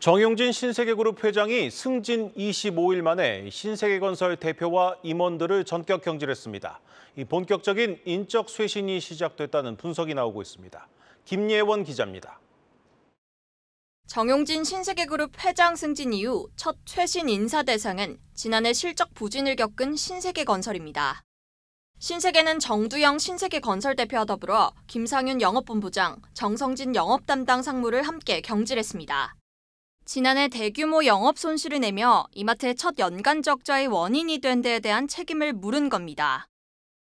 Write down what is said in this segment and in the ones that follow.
정용진 신세계그룹 회장이 승진 25일 만에 신세계건설 대표와 임원들을 전격 경질했습니다. 이 본격적인 인적 쇄신이 시작됐다는 분석이 나오고 있습니다. 김예원 기자입니다. 정용진 신세계그룹 회장 승진 이후 첫 최신 인사 대상은 지난해 실적 부진을 겪은 신세계건설입니다. 신세계는 정두영 신세계건설 대표와 더불어 김상윤 영업본부장, 정성진 영업담당 상무를 함께 경질했습니다. 지난해 대규모 영업 손실을 내며 이마트의 첫 연간 적자의 원인이 된 데에 대한 책임을 물은 겁니다.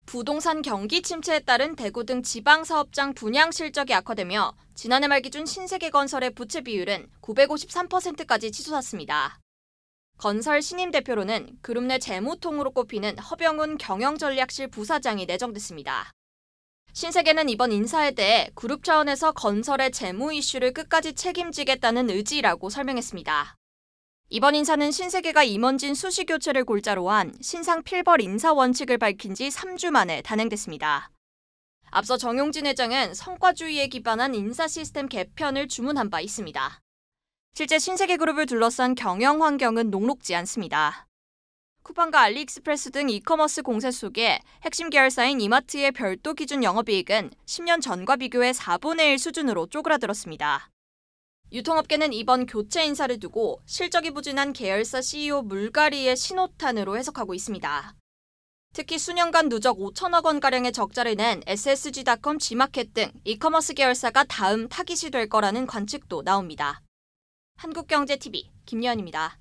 부동산 경기 침체에 따른 대구 등 지방 사업장 분양 실적이 악화되며 지난해 말 기준 신세계 건설의 부채 비율은 953%까지 치솟았습니다. 건설 신임 대표로는 그룹 내 재무통으로 꼽히는 허병훈 경영전략실 부사장이 내정됐습니다. 신세계는 이번 인사에 대해 그룹 차원에서 건설의 재무 이슈를 끝까지 책임지겠다는 의지라고 설명했습니다. 이번 인사는 신세계가 임원진 수시 교체를 골자로 한 신상 필벌 인사 원칙을 밝힌 지 3주 만에 단행됐습니다. 앞서 정용진 회장은 성과주의에 기반한 인사 시스템 개편을 주문한 바 있습니다. 실제 신세계 그룹을 둘러싼 경영 환경은 녹록지 않습니다. 쿠팡과 알리익스프레스 등 이커머스 공세 속에 핵심 계열사인 이마트의 별도 기준 영업이익은 10년 전과 비교해 4분의 1 수준으로 쪼그라들었습니다. 유통업계는 이번 교체 인사를 두고 실적이 부진한 계열사 CEO 물갈이의 신호탄으로 해석하고 있습니다. 특히 수년간 누적 5천억 원가량의 적자를 낸 ssg.com, 지마켓 등 이커머스 계열사가 다음 타깃이 될 거라는 관측도 나옵니다. 한국경제TV 김예원입니다.